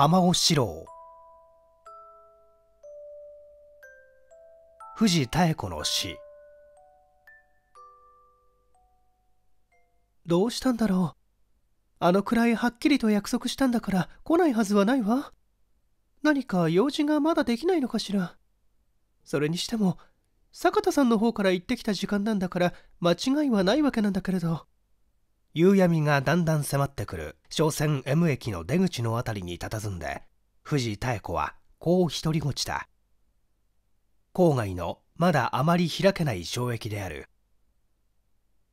浜尾四郎藤妙子の死どうしたんだろうあのくらいはっきりと約束したんだから来ないはずはないわ何か用事がまだできないのかしらそれにしても坂田さんの方から行ってきた時間なんだから間違いはないわけなんだけれど夕闇がだんだん迫ってくる商船 M 駅の出口の辺りに佇んで藤井妙子はこう独り言だ郊外のまだあまり開けない障壁である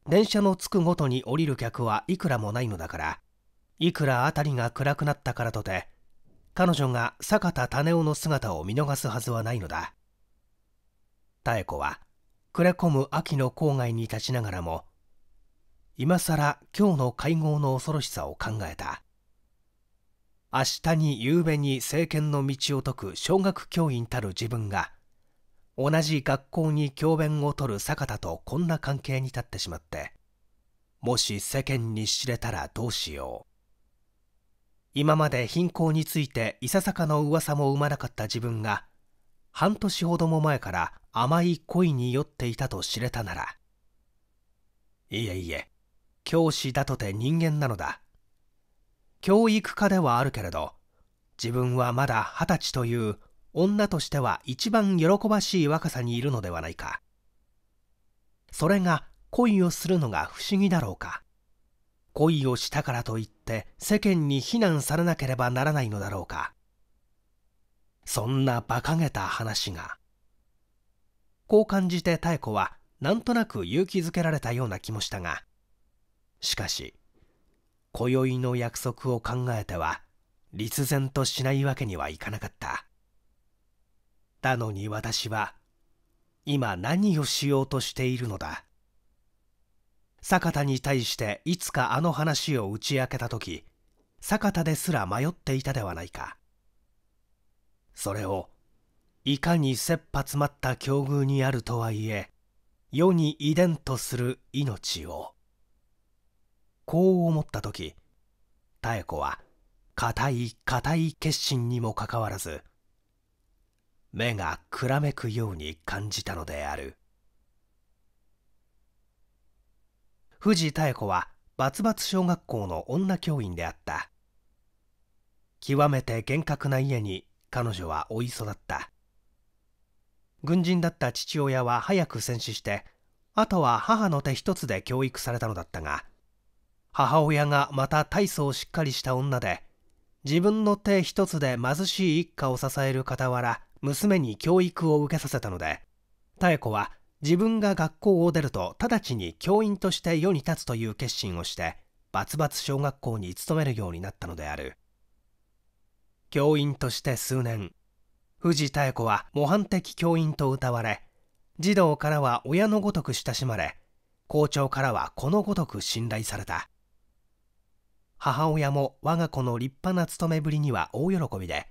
電車の着くごとに降りる客はいくらもないのだからいくら辺りが暗くなったからとて彼女が坂田種男の姿を見逃すはずはないのだ妙子は暮れ込む秋の郊外に立ちながらも今さら今日の会合の恐ろしさを考えた明日に夕べに政権の道を説く小学教員たる自分が同じ学校に教鞭をとる坂田とこんな関係に立ってしまってもし世間に知れたらどうしよう今まで貧困についていささかの噂も生まなかった自分が半年ほども前から甘い恋に酔っていたと知れたならいえいえ教師だとて人間なのだ教育家ではあるけれど自分はまだ二十歳という女としては一番喜ばしい若さにいるのではないかそれが恋をするのが不思議だろうか恋をしたからといって世間に非難されなければならないのだろうかそんな馬鹿げた話がこう感じて妙子はなんとなく勇気づけられたような気もしたがしかし今宵の約束を考えては立然としないわけにはいかなかったなのに私は今何をしようとしているのだ坂田に対していつかあの話を打ち明けた時坂田ですら迷っていたではないかそれをいかに切羽詰まった境遇にあるとはいえ世に遺伝とする命をこう思った時妙子は固い固い決心にもかかわらず目がくらめくように感じたのである藤妙子はバツバツ小学校の女教員であった極めて厳格な家に彼女は老い育った軍人だった父親は早く戦死してあとは母の手一つで教育されたのだったが母親がまた大層しっかりした女で自分の手一つで貧しい一家を支える傍ら娘に教育を受けさせたので妙子は自分が学校を出ると直ちに教員として世に立つという決心をしてバツバツ小学校に勤めるようになったのである教員として数年藤妙子は模範的教員と謳われ児童からは親のごとく親しまれ校長からはこのごとく信頼された母親も我が子の立派な勤めぶりには大喜びで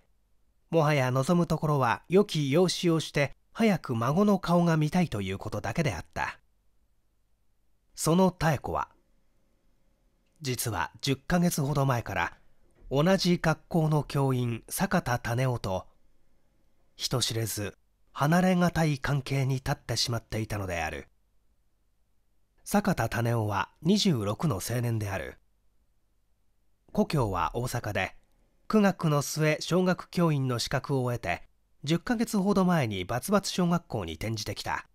もはや望むところは良き養子をして早く孫の顔が見たいということだけであったその妙子は実は10ヶ月ほど前から同じ学校の教員坂田種夫と人知れず離れがたい関係に立ってしまっていたのである坂田種夫は26の青年である故郷は大阪で苦学の末小学教員の資格を得て10ヶ月ほど前にバツバツ小学校に転じてきた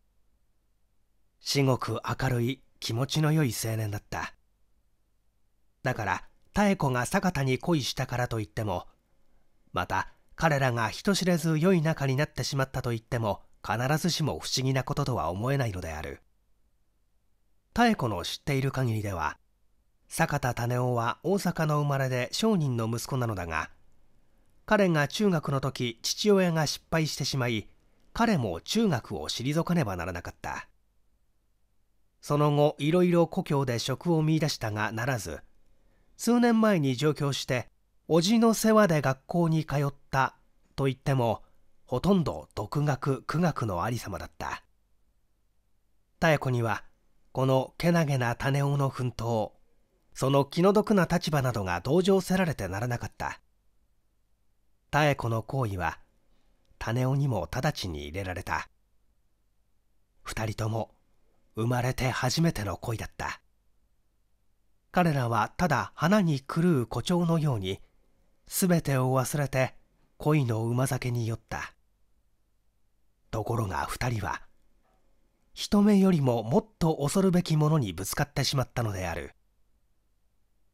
至極明るい気持ちの良い青年だっただから妙子が坂田に恋したからといってもまた彼らが人知れず良い仲になってしまったといっても必ずしも不思議なこととは思えないのである妙子の知っている限りでは坂田種男は大阪の生まれで商人の息子なのだが彼が中学の時父親が失敗してしまい彼も中学を退かねばならなかったその後いろいろ故郷で職を見出したがならず数年前に上京して叔父の世話で学校に通ったと言ってもほとんど独学苦学のありさまだった妙子にはこのけなげな種男の奮闘その気の毒な立場などが同情せられてならなかった妙子の行為は種男にも直ちに入れられた2人とも生まれて初めての恋だった彼らはただ花に狂う誇張のように全てを忘れて恋の馬酒に酔ったところが2人は人目よりももっと恐るべきものにぶつかってしまったのである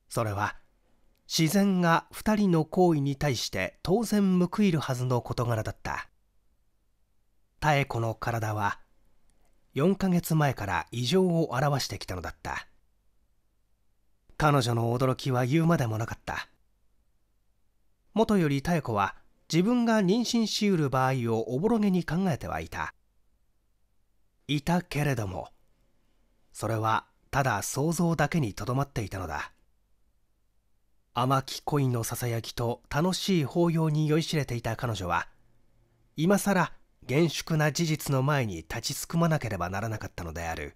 それは自然が2人の行為に対して当然報いるはずの事柄だった妙子の体は4ヶ月前から異常を表してきたのだった彼女の驚きは言うまでもなかったもとより妙子は自分が妊娠しうる場合をおぼろげに考えてはいたいたけれどもそれはただ想像だけにとどまっていたのだ甘き恋のささやきと楽しい抱擁に酔いしれていた彼女は今さら厳粛な事実の前に立ちすくまなければならなかったのである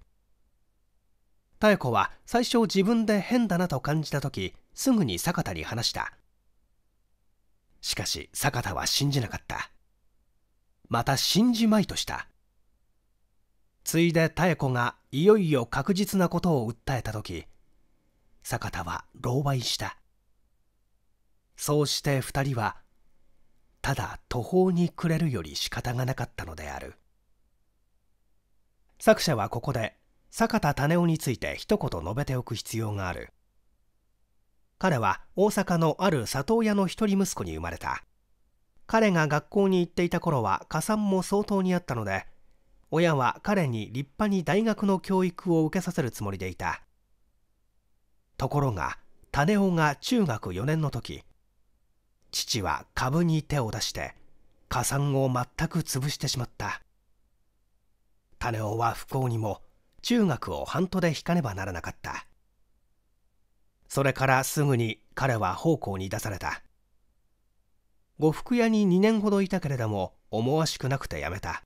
妙子は最初自分で変だなと感じた時すぐに坂田に話したしかし坂田は信じなかったまた信じまいとしたついで妙子がいよいよ確実なことを訴えた時坂田は狼狽したそうして二人はただ途方に暮れるより仕方がなかったのである作者はここで坂田種夫について一言述べておく必要がある彼は大阪のある里親の一人息子に生まれた彼が学校に行っていた頃は加算も相当にあったので親は彼に立派に大学の教育を受けさせるつもりでいたところが種夫が中学4年の時父は株に手を出して加算を全く潰してしまった種男は不幸にも中学を半途で引かねばならなかったそれからすぐに彼は奉公に出された呉服屋に2年ほどいたけれども思わしくなくて辞めた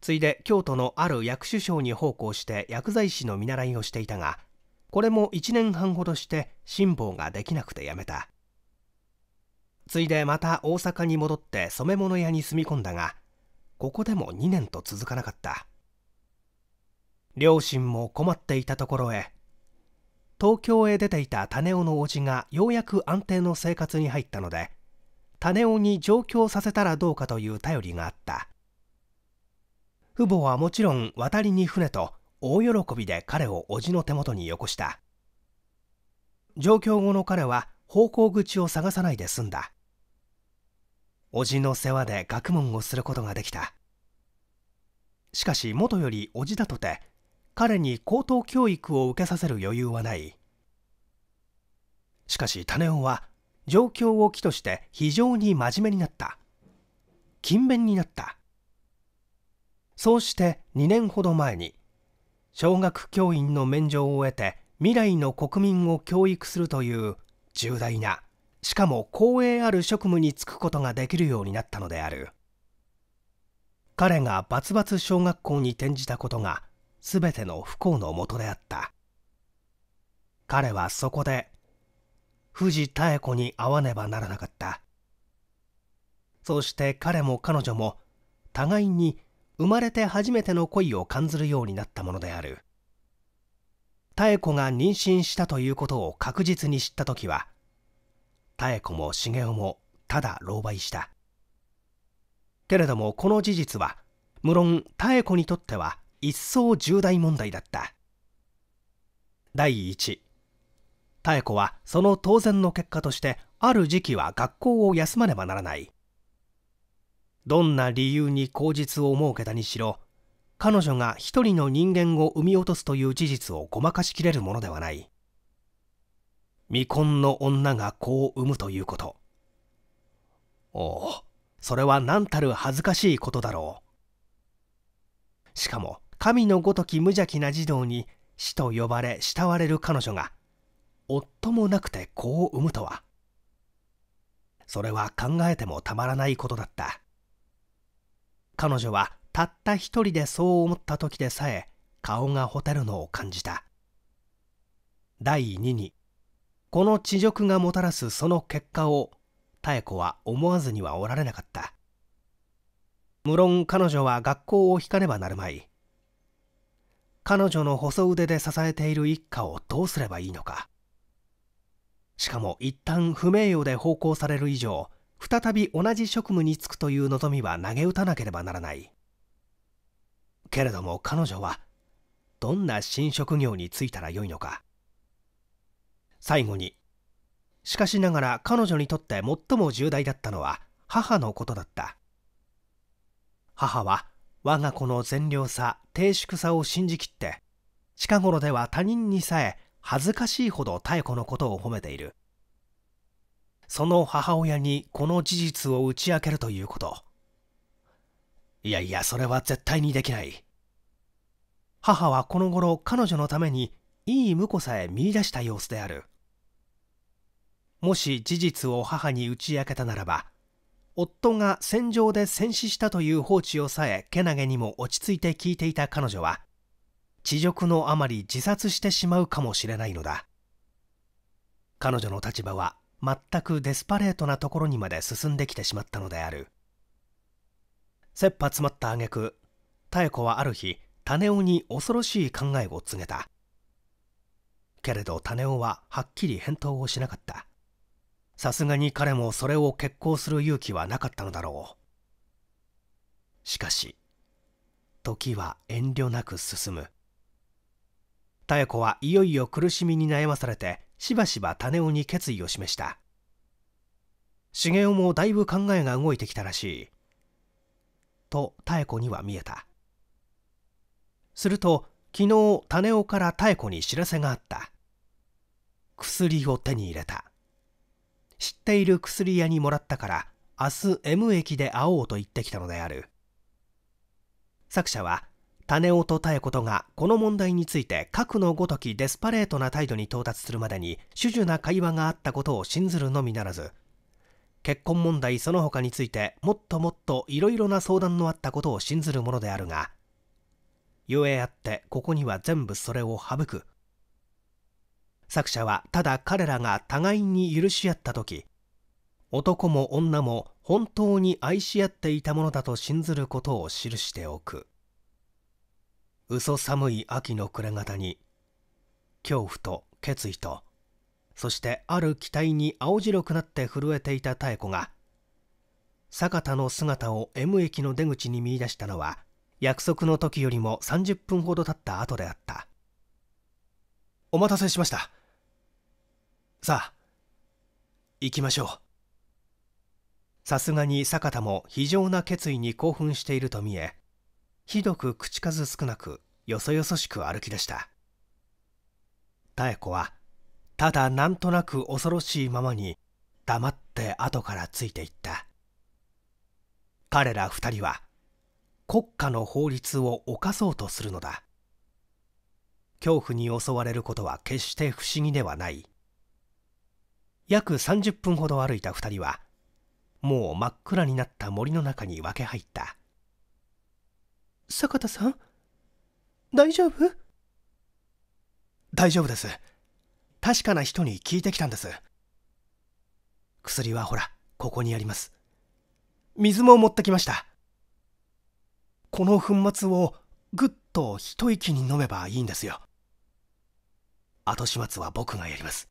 ついで京都のある薬師匠に奉公して薬剤師の見習いをしていたがこれも1年半ほどして辛抱ができなくて辞めたついでまた大阪に戻って染め物屋に住み込んだがここでも2年と続かなかった両親も困っていたところへ東京へ出ていた種男の叔父がようやく安定の生活に入ったので種男に上京させたらどうかという頼りがあった父母はもちろん渡りに船と大喜びで彼を叔父の手元によこした上京後の彼は方向口を探さないで済んだ叔父の世話で学問をすることができたしかし元より叔父だとて彼に高等教育を受けさせる余裕はないしかし種男は状況を機として非常に真面目になった勤勉になったそうして2年ほど前に小学教員の免状を得て未来の国民を教育するという重大なしかも光栄ある職務に就くことができるようになったのである彼がバツバツ小学校に転じたことが全ての不幸のもとであった彼はそこで藤妙子に会わねばならなかったそして彼も彼女も互いに生まれて初めての恋を感ずるようになったものである妙子が妊娠したということを確実に知った時は妙子も茂雄もただ狼狽したけれどもこの事実は無論妙子にとっては一層重大問題だった第一妙子はその当然の結果としてある時期は学校を休まねばならないどんな理由に口実を設けたにしろ彼女が一人の人間を産み落とすという事実をごまかしきれるものではない未婚の女が子を産むということおおそれは何たる恥ずかしいことだろうしかも神のごとき無邪気な児童に死と呼ばれ慕われる彼女が夫もなくて子を産むとはそれは考えてもたまらないことだった彼女はたった一人でそう思った時でさえ顔がほてるのを感じた第2にこの地辱がもたらすその結果を妙子は思わずにはおられなかった無論彼女は学校を引かねばなるまい彼女の細腕で支えている一家をどうすればいいのかしかも一旦不名誉で奉公される以上再び同じ職務に就くという望みは投げ打たなければならないけれども彼女はどんな新職業に就いたらよいのか最後にしかしながら彼女にとって最も重大だったのは母のことだった母は我が子の善良さ低粛さを信じきって近頃では他人にさえ恥ずかしいほど妙子のことを褒めているその母親にこの事実を打ち明けるということいやいやそれは絶対にできない母はこの頃彼女のためにいい婿さえ見いだした様子であるもし事実を母に打ち明けたならば夫が戦場で戦死したという放置をさえけなげにも落ち着いて聞いていた彼女は恥辱のあまり自殺してしまうかもしれないのだ彼女の立場は全くデスパレートなところにまで進んできてしまったのである切羽詰まった挙句妙子はある日種男に恐ろしい考えを告げたけれど種男ははっきり返答をしなかったさすがに彼もそれを決行する勇気はなかったのだろうしかし時は遠慮なく進む妙子はいよいよ苦しみに悩まされてしばしば種男に決意を示した茂雄もだいぶ考えが動いてきたらしいと妙子には見えたすると昨日種尾から妙子に知らせがあった薬を手に入れた知っている薬屋にもらったから明日 M 駅で会おうと言ってきたのである作者は種尾と妙子とがこの問題について核のごときデスパレートな態度に到達するまでに主従な会話があったことを信ずるのみならず結婚問題その他についてもっともっといろいろな相談のあったことを信ずるものであるがゆあってここには全部それを省く作者はただ彼らが互いに許し合った時男も女も本当に愛し合っていたものだと信ずることを記しておく嘘寒い秋の暮れ方に恐怖と決意とそしてある期待に青白くなって震えていた妙子が坂田の姿を M 駅の出口に見いだしたのは約束の時よりも30分ほど経った後であったお待たせしましたさあ行きましょうさすがに坂田も非常な決意に興奮していると見えひどく口数少なくよそよそしく歩き出した妙子はただなんとなく恐ろしいままに黙って後からついていった彼ら2人は国家の法律を犯そうとするのだ恐怖に襲われることは決して不思議ではない約30分ほど歩いた2人はもう真っ暗になった森の中に分け入った坂田さん大丈夫大丈夫です確かな人に聞いてきたんです薬はほらここにあります水も持ってきましたこの粉末をぐっと一息に飲めばいいんですよ後始末は僕がやります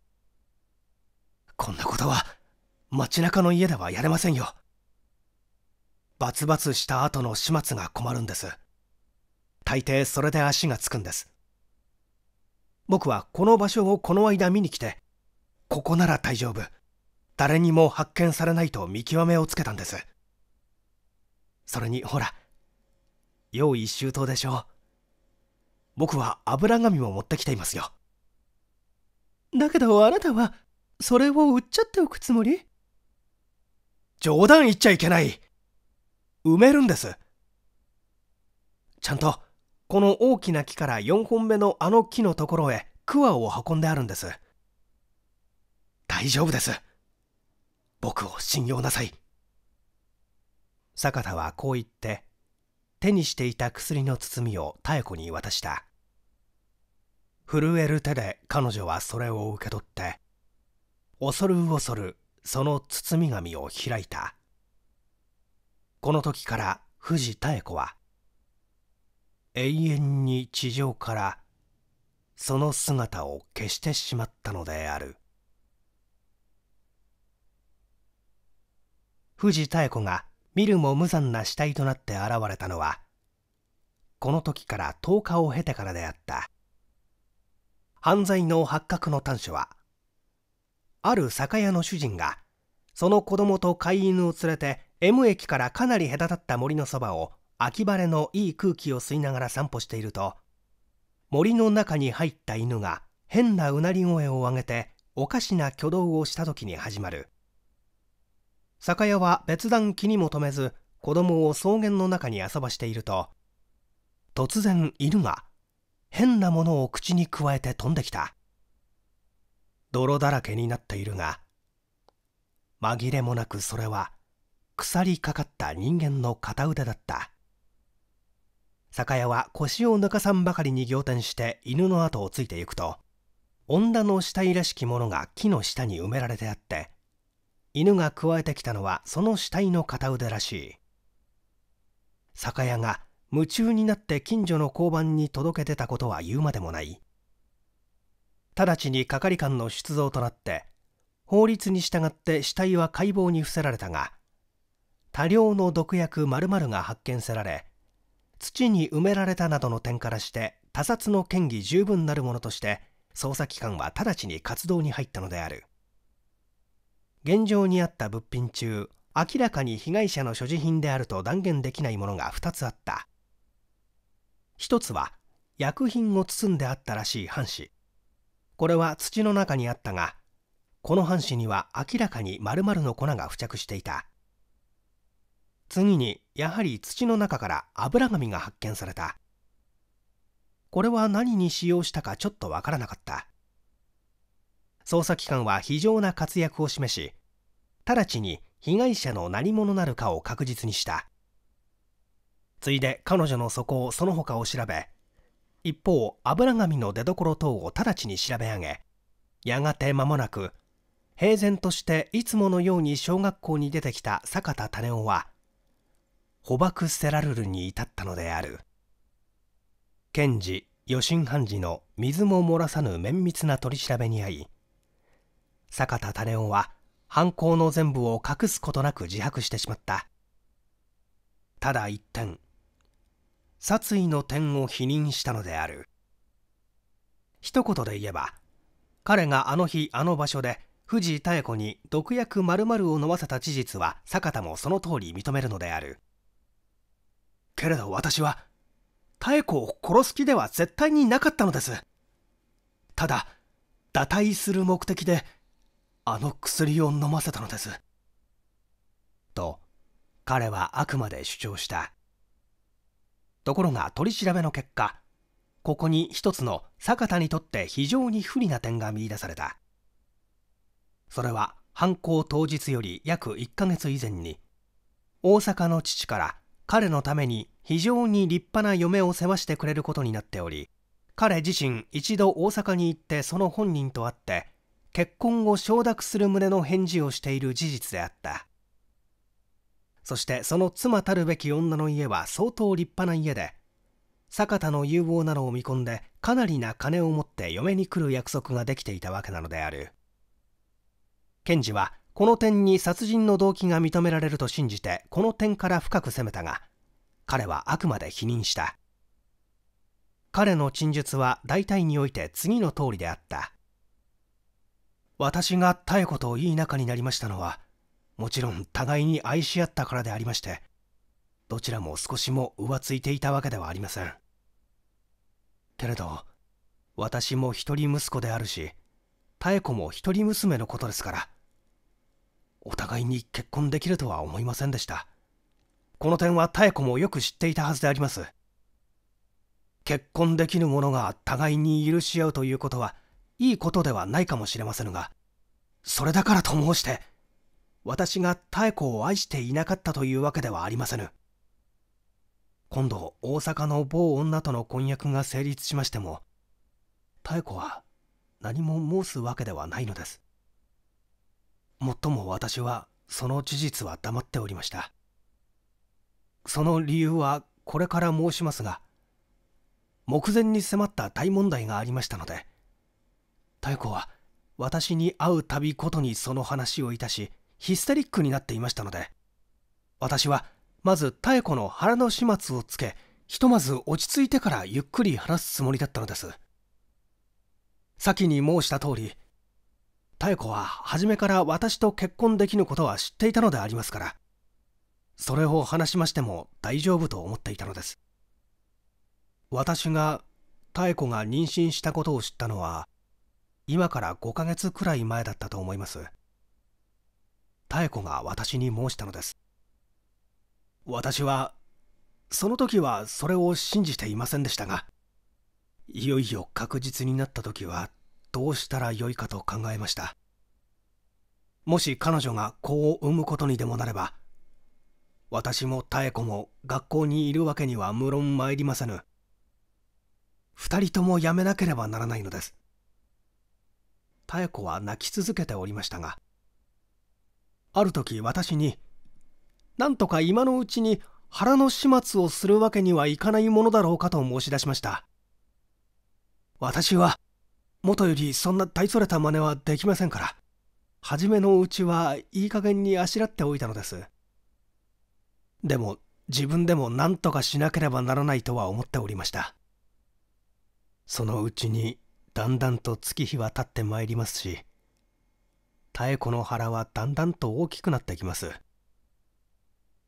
こんなことは街中の家ではやれませんよバツバツした後の始末が困るんです大抵それで足がつくんです僕はこの場所をこの間見に来てここなら大丈夫誰にも発見されないと見極めをつけたんですそれにほら用意周到でしょう僕は油紙も持ってきていますよだけどあなたはそれを売っちゃっておくつもり冗談言っちゃいけない埋めるんですちゃんとこの大きな木から4本目のあの木のところへクワを運んであるんです大丈夫です僕を信用なさい坂田はこう言って手にしていた薬の包みを妙子に渡した震える手で彼女はそれを受け取って恐る恐るその包み紙を開いたこの時から藤妙子は永遠に地上からその姿を消してしまったのである藤妙子が見るも無残な死体となって現れたのはこの時から10日を経てからであった犯罪の発覚の端緒はある酒屋の主人がその子供と飼い犬を連れて M 駅からかなり隔たった森のそばを秋晴れのいい空気を吸いながら散歩していると森の中に入った犬が変なうなり声を上げておかしな挙動をした時に始まる酒屋は別段気にも留めず子供を草原の中に遊ばしていると突然犬が変なものを口にくわえて飛んできた泥だらけになっているが紛れもなくそれは腐りかかった人間の片腕だった酒屋は腰を抜かさんばかりに仰天して犬の後をついてゆくと女の死体らしきものが木の下に埋められてあって犬がくわえてきたのはその死体の片腕らしい酒屋が夢中になって近所の交番に届けてたことは言うまでもない直ちに係官の出動となって法律に従って死体は解剖に伏せられたが多量の毒薬〇〇が発見せられ土に埋められたなどの点からして他殺の嫌疑十分なるものとして捜査機関は直ちに活動に入ったのである現状にあった物品中明らかに被害者の所持品であると断言できないものが2つあった1つは薬品を包んであったらしい半紙これは土の中にあったがこの半紙には明らかに丸々の粉が付着していた次にやはり土の中から油紙が発見されたこれは何に使用したかちょっとわからなかった捜査機関は非常な活躍を示し直ちに被害者の何者なるかを確実にしたついで彼女の底をその他を調べ一方油紙の出どころ等を直ちに調べ上げやがて間もなく平然としていつものように小学校に出てきた坂田種男は捕獲セラルるに至ったのである検事余震判事の水も漏らさぬ綿密な取り調べに遭い坂田種男は犯行の全部を隠すことなく自白してしまったただ一点殺意の点を否認したのである一言で言えば彼があの日あの場所で藤井妙子に毒薬〇〇を飲ませた事実は坂田もその通り認めるのであるけれど私は妙子を殺す気では絶対になかったのですただ堕退する目的であの薬を飲ませたのですと彼はあくまで主張したところが取り調べの結果ここに一つの坂田にとって非常に不利な点が見いだされたそれは犯行当日より約1ヶ月以前に大阪の父から彼のために非常に立派な嫁を世話してくれることになっており彼自身一度大阪に行ってその本人と会って結婚を承諾する旨の返事をしている事実であったそしてその妻たるべき女の家は相当立派な家で坂田の有望なのを見込んでかなりな金を持って嫁に来る約束ができていたわけなのである検事はこの点に殺人の動機が認められると信じてこの点から深く責めたが彼はあくまで否認した彼の陳述は大体において次の通りであった私が妙子といい仲になりましたのはもちろん互いに愛し合ったからでありましてどちらも少しも浮ついていたわけではありませんけれど私も一人息子であるし妙子も一人娘のことですからお互いに結婚できるとは思いませんでしたこの点は妙子もよく知っていたはずであります結婚できぬ者が互いに許し合うということはいいことではないかもしれませんがそれだからと申して私が妙子を愛していなかったというわけではありませぬ今度大阪の某女との婚約が成立しましても妙子は何も申すわけではないのですもっとも私はその事実は黙っておりましたその理由はこれから申しますが目前に迫った大問題がありましたので妙子は私に会うたびことにその話をいたしヒステリックになっていましたので私はまず妙子の腹の始末をつけひとまず落ち着いてからゆっくり話すつもりだったのです先に申した通り妙子は初めから私と結婚できぬことは知っていたのでありますからそれを話しましても大丈夫と思っていたのです私が妙子が妊娠したことを知ったのは今から5ヶ月くらい前だったと思います妙子が私に申したのです私はその時はそれを信じていませんでしたがいよいよ確実になった時はどうしたらよいかと考えましたもし彼女が子を産むことにでもなれば私も妙子も学校にいるわけには無論参りませぬ二人とも辞めなければならないのです妙子は泣き続けておりましたがある時私になんとか今のうちに腹の始末をするわけにはいかないものだろうかと申し出しました私はもとよりそんな大それた真似はできませんから初めのうちはいい加減にあしらっておいたのですでも自分でも何とかしなければならないとは思っておりましたそのうちにだんだんと月日は経ってまいりますし妙子の腹はだんだんと大きくなってきます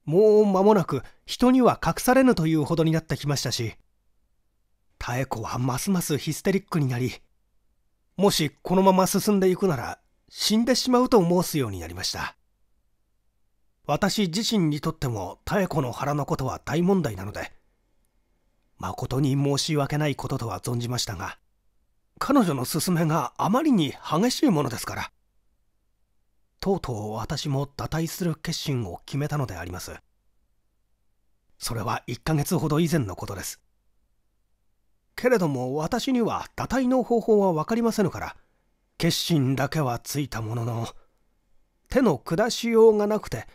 もう間もなく人には隠されぬというほどになってきましたし妙子はますますヒステリックになりもしこのまま進んでいくなら死んでしまうと申すようになりました私自身にとっても妙子の腹のことは大問題なので誠に申し訳ないこととは存じましたが彼女の勧めがあまりに激しいものですからとうとう私も堕退する決心を決めたのでありますそれは1ヶ月ほど以前のことですけれども私には堕退の方法は分かりませぬから決心だけはついたものの手の下しようがなくて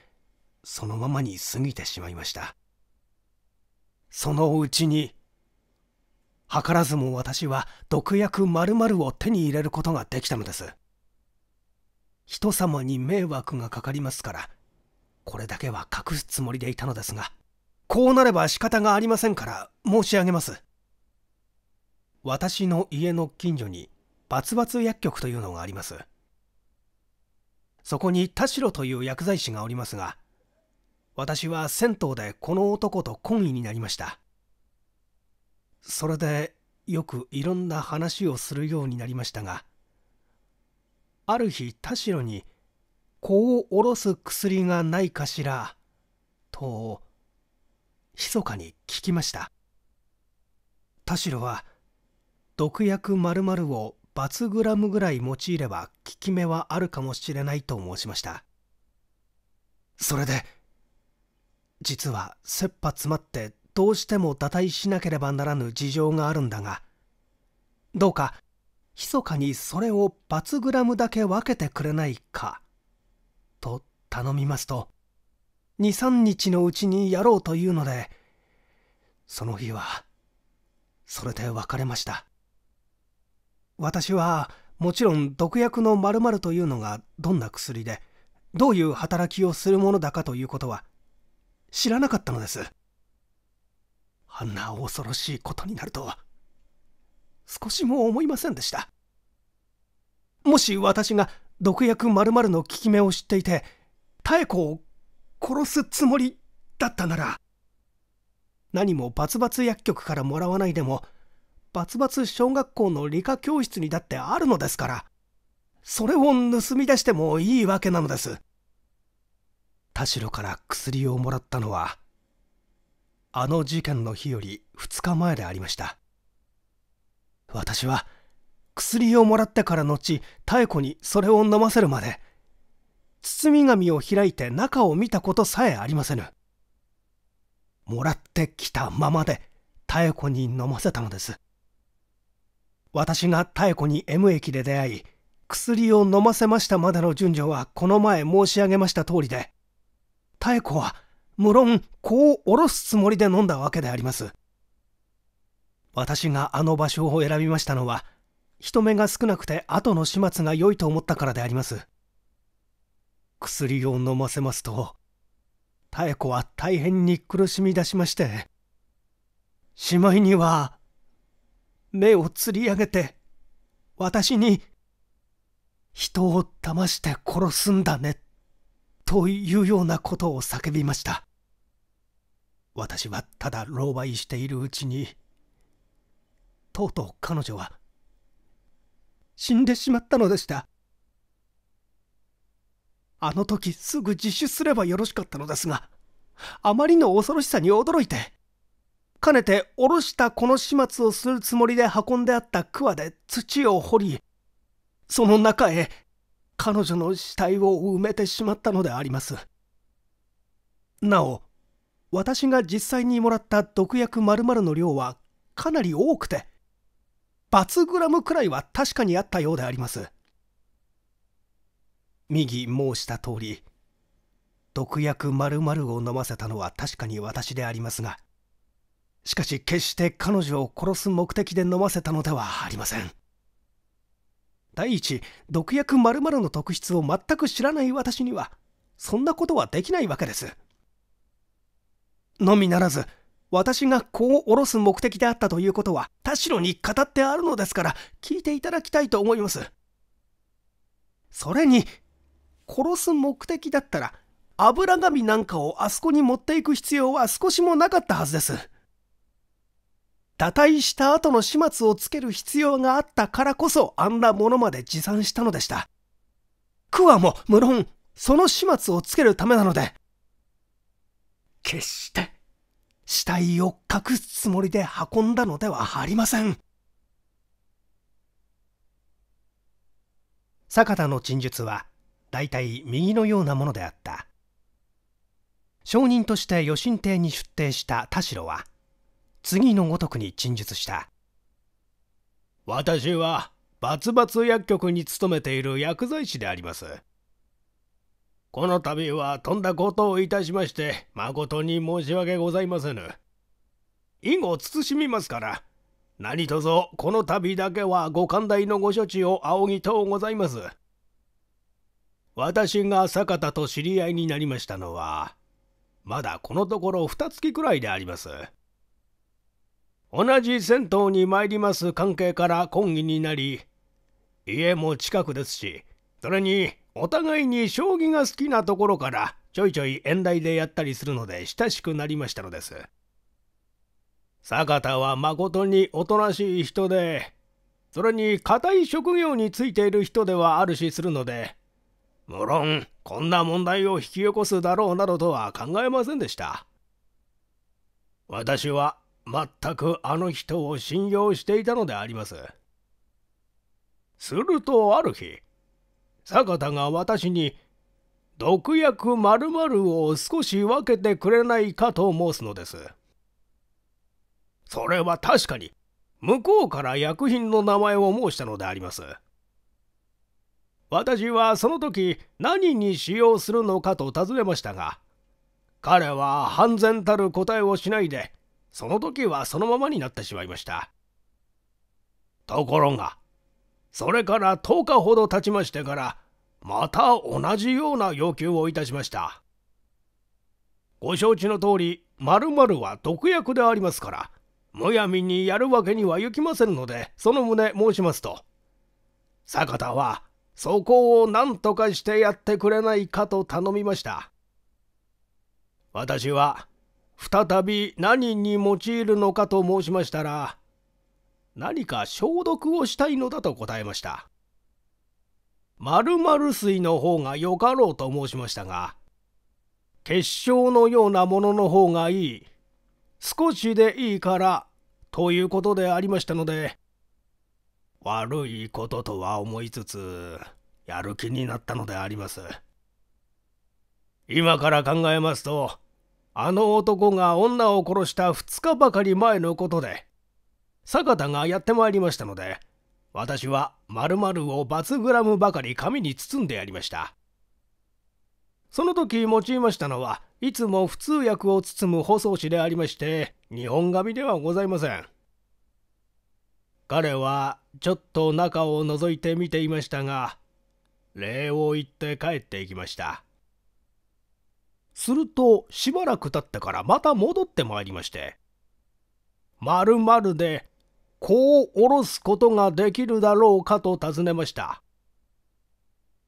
そのままに過ぎてしまいましたそのうちに図らずも私は毒薬まるを手に入れることができたのです人様に迷惑がかかりますからこれだけは隠すつもりでいたのですがこうなれば仕方がありませんから申し上げます私の家の近所にバツバツ薬局というのがありますそこに田代という薬剤師がおりますが私は銭湯でこの男と懇意になりましたそれでよくいろんな話をするようになりましたがある日田代に「子を下ろす薬がないかしら」と密かに聞きました田代は毒薬〇〇を×グラムぐらい用いれば効き目はあるかもしれないと申しましたそれで実は切羽詰まってどうしても打退しなければならぬ事情があるんだがどうか密かにそれをバツグラムだけ分けてくれないかと頼みますと23日のうちにやろうというのでその日はそれで別れました私はもちろん毒薬の〇〇というのがどんな薬でどういう働きをするものだかということは知らなかったのです。あんな恐ろしいことになるとは少しも思いませんでしたもし私が毒薬まるの効き目を知っていて妙子を殺すつもりだったなら何もバツバツ薬局からもらわないでもバツバツ小学校の理科教室にだってあるのですからそれを盗み出してもいいわけなのです田代から薬をもらったのはあの事件の日より2日前でありました私は薬をもらってから後妙子にそれを飲ませるまで包み紙を開いて中を見たことさえありませぬもらってきたままで妙子に飲ませたのです私が妙子に M 駅で出会い薬を飲ませましたまでの順序はこの前申し上げました通りで妙子は無論こうおろすつもりで飲んだわけであります私があの場所を選びましたのは人目が少なくて後の始末が良いと思ったからであります薬を飲ませますと妙子は大変に苦しみだしましてしまいには目をつり上げて私に人を騙して殺すんだねというようなことを叫びました私はただ狼狽しているうちにとうとう彼女は死んでしまったのでしたあの時すぐ自首すればよろしかったのですがあまりの恐ろしさに驚いてかねて下ろしたこの始末をするつもりで運んであった桑で土を掘りその中へ彼女の死体を埋めてしまったのでありますなお私が実際にもらった毒薬〇〇の量はかなり多くて、罰グラムくらいは確かにあったようであります。右申した通り、毒薬〇〇を飲ませたのは確かに私でありますが、しかし決して彼女を殺す目的で飲ませたのではありません。第一、毒薬〇〇の特質を全く知らない私には、そんなことはできないわけです。のみならず私が子を下ろす目的であったということは田代に語ってあるのですから聞いていただきたいと思いますそれに殺す目的だったら油紙なんかをあそこに持っていく必要は少しもなかったはずです堕退した後の始末をつける必要があったからこそあんなものまで持参したのでした桑も無論その始末をつけるためなので決して死体を隠すつもりで運んだのではありません坂田の陳述は大体右のようなものであった証人として余震亭に出廷した田代は次のごとくに陳述した私はバツバツ薬局に勤めている薬剤師でありますこの度はとんだことをいたしまして、誠に申し訳ございませぬ。以後慎みますから、何卒この度だけはご寛大のご処置を仰ぎとうございます。私が坂田と知り合いになりましたのは、まだこのところ二月くらいであります。同じ銭湯に参ります関係から懇意になり、家も近くですし、それに、お互いに将棋が好きなところからちょいちょい遠来でやったりするので親しくなりましたのです坂田はまことにおとなしい人でそれに固い職業についている人ではあるしするので無論こんな問題を引き起こすだろうなどとは考えませんでした私は全くあの人を信用していたのでありますするとある日坂田が私に毒薬まるを少し分けてくれないかと申すのです。それは確かに向こうから薬品の名前を申したのであります。私はその時何に使用するのかと尋ねましたが彼は半然たる答えをしないでその時はそのままになってしまいましたところがそれから10日ほど経ちましてからまた同じような要求をいたしましたご承知の通り〇〇は毒薬でありますからむやみにやるわけにはいきませんのでその旨申しますと坂田はそこを何とかしてやってくれないかと頼みました私は再び何に用いるのかと申しましたら何か消毒をしたいのだと答えました〇〇水の方がよかろうと申しましたが結晶のようなものの方がいい少しでいいからということでありましたので悪いこととは思いつつやる気になったのであります今から考えますとあの男が女を殺した2日ばかり前のことで坂田がやってまいりましたので私は〇〇をバツグラムばかり紙に包んでやりましたその時用いましたのはいつも普通薬を包む包装紙でありまして日本紙ではございません彼はちょっと中を覗いて見ていましたが礼を言って帰っていきましたするとしばらく経ってからまた戻ってまいりまして「まるで子を下ろすことができるだろうかと尋ねました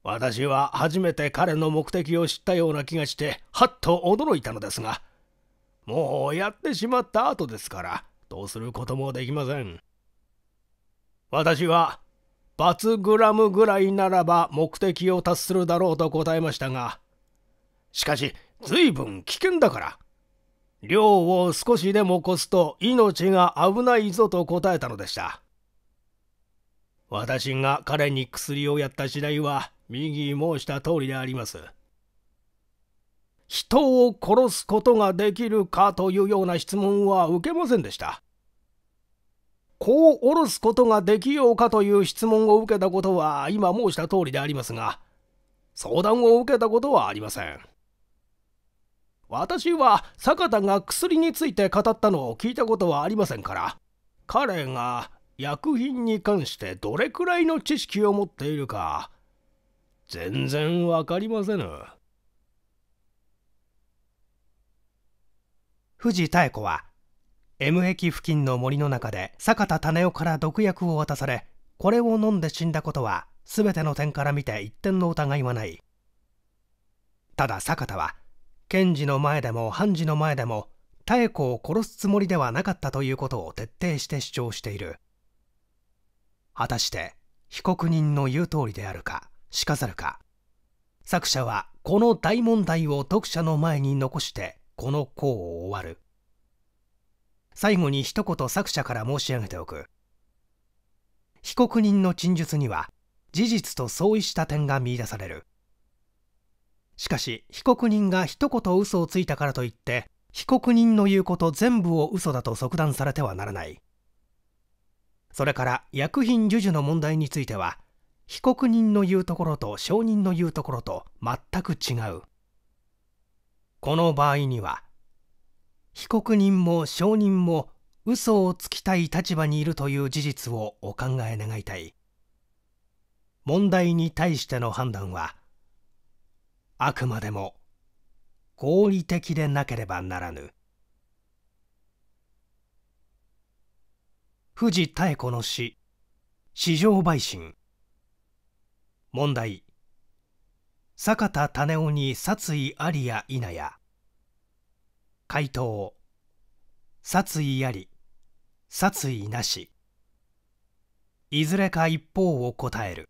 私は初めて彼の目的を知ったような気がしてはっと驚いたのですがもうやってしまった後ですからどうすることもできません私はバツグラムぐらいならば目的を達するだろうと答えましたがしかし随分危険だから量を少しでも越すと命が危ないぞと答えたのでした私が彼に薬をやった次第は右申した通りであります人を殺すことができるかというような質問は受けませんでした子を下ろすことができようかという質問を受けたことは今申した通りでありますが相談を受けたことはありません私は坂田が薬について語ったのを聞いたことはありませんから彼が薬品に関してどれくらいの知識を持っているか全然わかりませぬ藤妙子は M 駅付近の森の中で坂田種夫から毒薬を渡されこれを飲んで死んだことは全ての点から見て一点の疑いはないただ坂田は検事の前でも判事の前でも妙子を殺すつもりではなかったということを徹底して主張している果たして被告人の言う通りであるかしかざるか作者はこの大問題を読者の前に残してこの項を終わる最後に一言作者から申し上げておく被告人の陳述には事実と相違した点が見いだされるしかし被告人が一言嘘をついたからといって被告人の言うこと全部を嘘だと即断されてはならないそれから薬品授受の問題については被告人の言うところと証人の言うところと全く違うこの場合には被告人も証人も嘘をつきたい立場にいるという事実をお考え願いたい問題に対しての判断はあくまでも合理的でなければならぬ藤妙子の詩「市場陪審問題坂田種男に殺意ありや否や回答殺意あり殺意なしいずれか一方を答える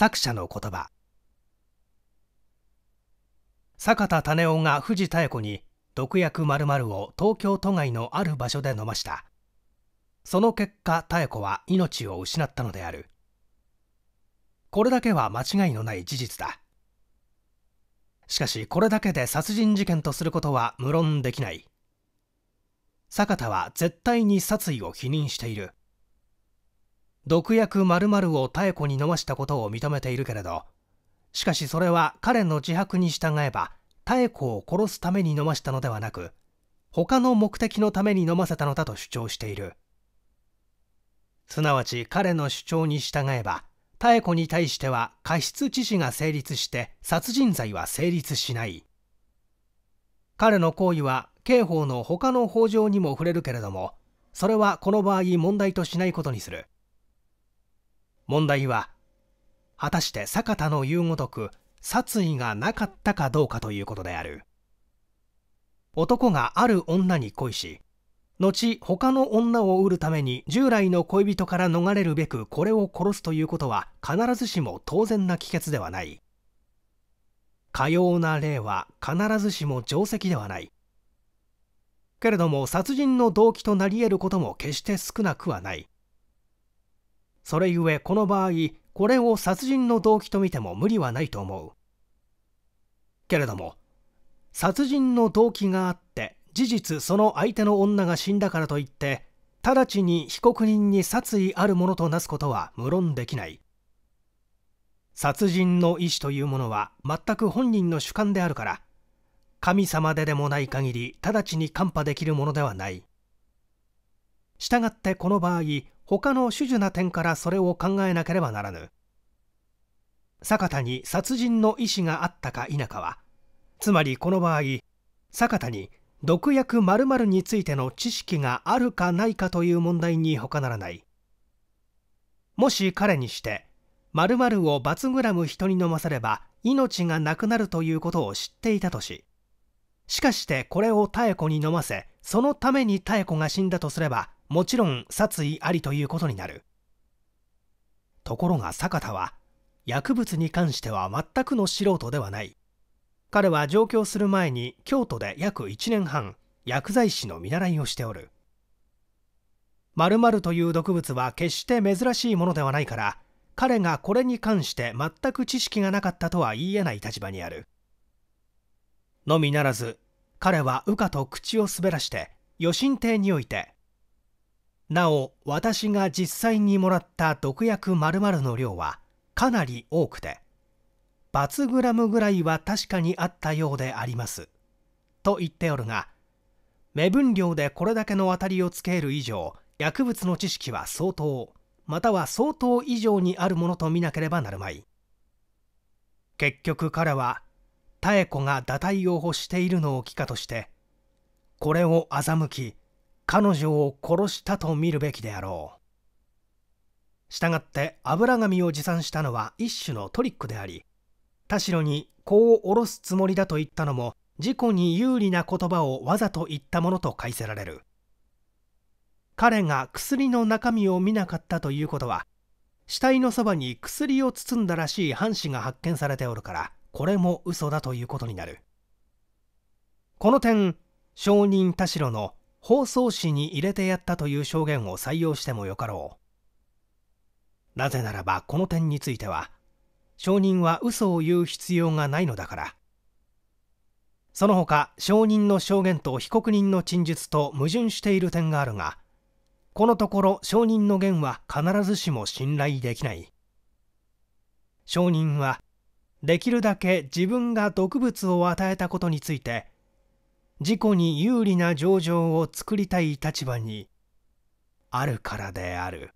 作者の言葉坂田種男が藤妙子に毒薬〇〇を東京都外のある場所で飲ましたその結果妙子は命を失ったのであるこれだけは間違いのない事実だしかしこれだけで殺人事件とすることは無論できない坂田は絶対に殺意を否認している毒薬まるを妙子に飲ましたことを認めているけれどしかしそれは彼の自白に従えば妙子を殺すために飲ましたのではなく他の目的のために飲ませたのだと主張しているすなわち彼の主張に従えば妙子に対しては過失致死が成立して殺人罪は成立しない彼の行為は刑法の他の法上にも触れるけれどもそれはこの場合問題としないことにする問題は果たして坂田の言うごとく殺意がなかったかどうかということである男がある女に恋し後他の女を売るために従来の恋人から逃れるべくこれを殺すということは必ずしも当然な帰結ではないかような例は必ずしも定石ではないけれども殺人の動機となり得ることも決して少なくはないそれゆえこの場合これを殺人の動機と見ても無理はないと思うけれども殺人の動機があって事実その相手の女が死んだからといって直ちに被告人に殺意あるものとなすことは無論できない殺人の意思というものは全く本人の主観であるから神様ででもない限り直ちに看破できるものではないしたがってこの場合他の主樹な点からそれを考えなければならぬ坂田に殺人の意思があったか否かはつまりこの場合坂田に毒薬まるについての知識があるかないかという問題に他ならないもし彼にしてまるをバツグラム人に飲ませれば命がなくなるということを知っていたとししかしてこれを妙子に飲ませそのために妙子が死んだとすればもちろん殺意ありということになるところが坂田は薬物に関しては全くの素人ではない彼は上京する前に京都で約1年半薬剤師の見習いをしておる○○という毒物は決して珍しいものではないから彼がこれに関して全く知識がなかったとは言い得ない立場にあるのみならず彼は羽化と口を滑らして余震艇においてなお私が実際にもらった毒薬〇〇の量はかなり多くてバツグラムぐらいは確かにあったようでありますと言っておるが目分量でこれだけの当たりをつける以上薬物の知識は相当または相当以上にあるものと見なければなるまい結局彼は妙子が堕胎を欲しているのを聞かとしてこれを欺き彼女を殺したと見るべきであろう。したがって油紙を持参したのは一種のトリックであり、田代に子を下ろすつもりだと言ったのも、事故に有利な言葉をわざと言ったものと解せられる。彼が薬の中身を見なかったということは、死体のそばに薬を包んだらしい藩士が発見されておるから、これも嘘だということになる。この点、証人田代の包装紙に入れてやったという証言を採用してもよかろうなぜならばこの点については証人は嘘を言う必要がないのだからその他証人の証言と被告人の陳述と矛盾している点があるがこのところ証人の言は必ずしも信頼できない証人はできるだけ自分が毒物を与えたことについて自己に有利な情状を作りたい立場にあるからである。